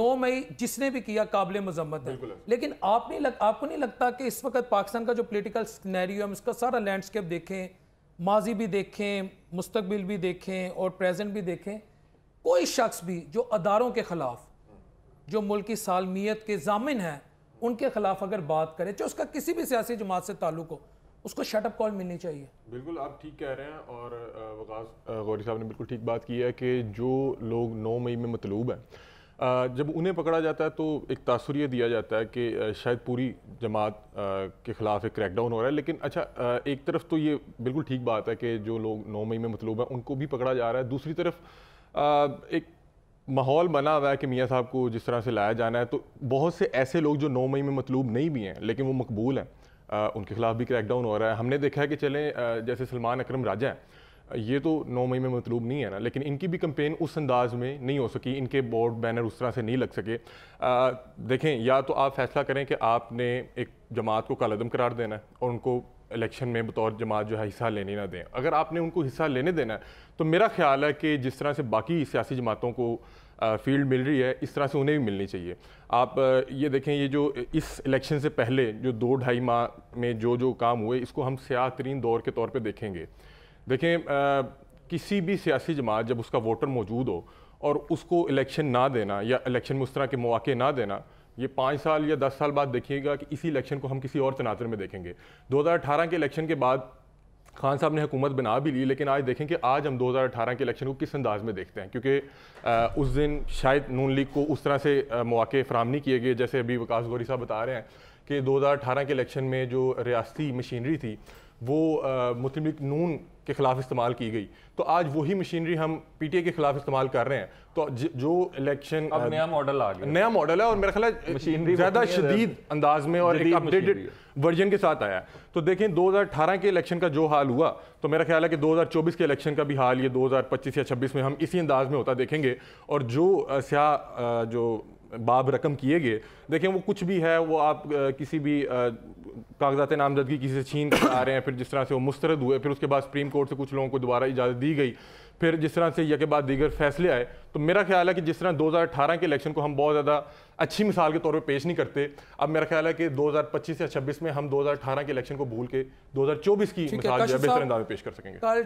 नौ मई जिसने भी किया काबिल मजम्मत है लेकिन आप नहीं लग, आपको नहीं लगता कि इस वक्त पाकिस्तान का जो पोलिटिकल स्नैरियो है उसका सारा लैंडस्केप देखें माजी भी देखें मुस्तबिल भी देखें और प्रेजेंट भी देखें कोई शख्स भी जो अदारों के ख़िलाफ़ जो मुल्क की सालमियत के जामिन हैं उनके ख़िलाफ़ अगर बात करें चाहे उसका किसी भी सियासी जमात से ताल्लुक हो उसको शटअप कॉल मिलनी चाहिए बिल्कुल आप ठीक कह रहे हैं और वकास गौरी साहब ने बिल्कुल ठीक बात की है कि जो लोग नौ मई में मतलूब हैं जब उन्हें पकड़ा जाता है तो एक तासर यह दिया जाता है कि शायद पूरी जमात के ख़िलाफ़ एक क्रैकडाउन हो रहा है लेकिन अच्छा एक तरफ तो ये बिल्कुल ठीक बात है कि जो लोग नौ मई में मतलूब हैं उनको भी पकड़ा जा रहा है दूसरी तरफ एक माहौल बना हुआ है कि मियाँ साहब को जिस तरह से लाया जाना है तो बहुत से ऐसे लोग जो नौ मई में मतलूब नहीं भी हैं लेकिन वो मकबूल हैं उनके खिलाफ भी क्रैकडाउन हो रहा है हमने देखा है कि चलें जैसे सलमान अक्रम राजा हैं ये तो नौ मई में मतलूब नहीं है ना लेकिन इनकी भी कंपेन उस अंदाज में नहीं हो सकी इनके बोर्ड बैनर उस तरह से नहीं लग सके आ, देखें या तो आप फैसला करें कि आपने एक जमात को कालदम करार देना है और उनको इलेक्शन में बतौर जमात जो है हिस्सा लेने ना दें अगर आपने उनको हिस्सा लेने देना है तो मेरा ख्याल है कि जिस तरह से बाकी सियासी जमातों को फील्ड मिल रही है इस तरह से उन्हें भी मिलनी चाहिए आप ये देखें ये जो इस इलेक्शन से पहले जो दो ढाई माह में जो जो काम हुए इसको हम स्याह तरीन दौर के तौर पर देखेंगे देखें किसी भी सियासी जमात जब उसका वोटर मौजूद हो और उसको इलेक्शन ना देना या इलेक्शन में उस तरह के मौके ना देना ये पाँच साल या दस साल बाद देखिएगा कि इसी इलेक्शन को हम किसी और तनाजर में देखेंगे 2018 के इलेक्शन के बाद खान साहब ने हुकूमत बना भी ली लेकिन आज देखें कि आज हम 2018 के इलेक्शन को किस अंदाज में देखते हैं क्योंकि उस दिन शायद नून लीग को उस तरह से मौके फराम नहीं किए गए जैसे अभी विकास गौरी साहब बता रहे हैं कि 2018 के इलेक्शन में जो रियासती मशीनरी थी वो मुस्लिम लीग नून के ख़िलाफ़ इस्तेमाल की गई तो आज वही मशीनरी हम पीटीए के ख़िलाफ़ इस्तेमाल कर रहे हैं तो ज, जो इलेक्शन अब नया मॉडल आ गया नया मॉडल है और मेरा ख्याल मशीनरी ज़्यादा शदीद अंदाज में और एक अपडेटेड वर्जन के साथ आया तो देखें 2018 के इलेक्शन का जो हाल हुआ तो मेरा ख्याल है कि 2024 के इलेक्शन का भी हाल ये 2025 या 26 में हम इसी अंदाज में होता देखेंगे और जो स्या जो बाब रकम किए गए देखें वो कुछ भी है वो आप किसी भी कागजात नामजदगी किसी से छीन कर आ रहे हैं फिर जिस तरह से वो मुस्तरद हुए फिर उसके बाद सुप्रीम कोर्ट से कुछ लोगों को दोबारा इजाज़त दी गई फिर जिस तरह से यके बाद दीगर फैसले आए तो मेरा ख्याल है कि जिस तरह 2018 के इलेक्शन को हम बहुत ज़्यादा अच्छी मिसाल के तौर पे पेश नहीं करते अब मेरा ख्याल है कि 2025 या 26 में हम 2018 के इलेक्शन को भूल के 2024 की मिसाल जो है बेहतर अंदाज में पेश कर सकेंगे